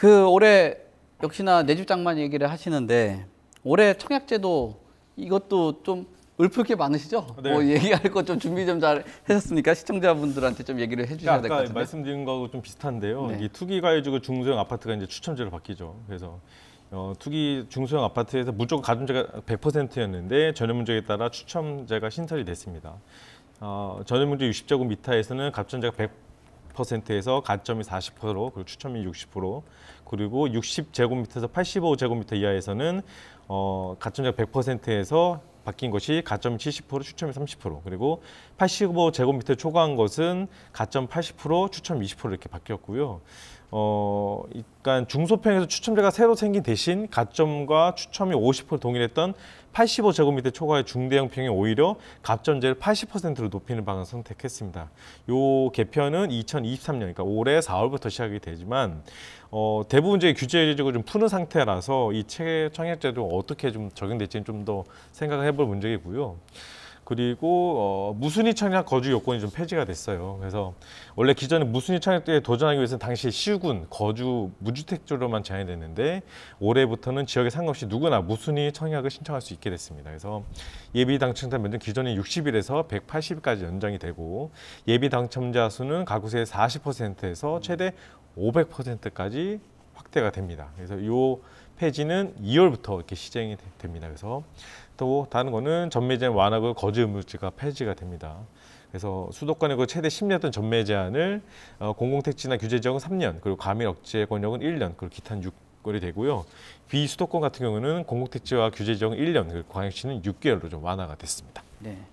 그 올해 역시나 내집 장만 얘기를 하시는데 올해 청약제도 이것도 좀 읊을 게 많으시죠? 네. 뭐 얘기할 거 좀 준비 좀잘 하셨습니까? 시청자분들한테 좀 얘기를 해주셔야 될 것 같은데. 말씀드린 거하고 좀 비슷한데요. 네. 이 투기 가해주고 중소형 아파트가 이제 추첨제로 바뀌죠. 그래서 어, 투기 중소형 아파트에서 무조건 가중제가 100%였는데 전현문제에 따라 추첨제가 신설이 됐습니다. 어, 전현문제 60제곱 미터에서는 가중제가 100% 40%에서 가점이 4 0 그리고 추첨이 60% 그리고 60제곱미터에서 85제곱미터 이하에서는 어, 가점자 100%에서 바뀐 것이 가점 70% 추첨이 30% 그리고 85제곱미터 초과한 것은 가점 80% 추첨 20% 이렇게 바뀌었고요. 어, 그러니까 중소평에서 추첨제가 새로 생긴 대신 가점과 추첨이 50% 동일했던 85제곱미터 초과의 중대형평이 오히려 가점제를 80%로 높이는 방향을 선택했습니다. 요 개편은 2023년, 그러니까 올해 4월부터 시작이 되지만 어, 대부분 이제 규제적으로 좀 푸는 상태라서 이 청약제도 어떻게 좀 적용될지는 좀 더 생각을 해볼 문제이고요. 그리고 어, 무순위 청약 거주 요건이 좀 폐지가 됐어요. 그래서 원래 기존에 무순위 청약에 도전하기 위해서는 당시 시군 거주 무주택조로만 제한이 됐는데 올해부터는 지역에 상관없이 누구나 무순위 청약을 신청할 수 있게 됐습니다. 그래서 예비 당첨자 면접 기존에 60일에서 180일까지 연장이 되고 예비 당첨자 수는 가구세의 40%에서 최대 500%까지 확대가 됩니다. 그래서 이 폐지는 2월부터 이렇게 시행이 됩니다. 그래서 또 다른 거는 전매 제한 완화고 거주 의무지가 폐지가 됩니다. 그래서 수도권의 그 최대 10년던 전매 제한을 어, 공공택지나 규제지역은 3년, 그리고 감밀 억제 권역은 1년, 그리고 기타는 6개월이 되고요. 비수도권 같은 경우는 공공택지와 규제지역은 1년, 그리고 광역시는 6개월로 좀 완화가 됐습니다. 네.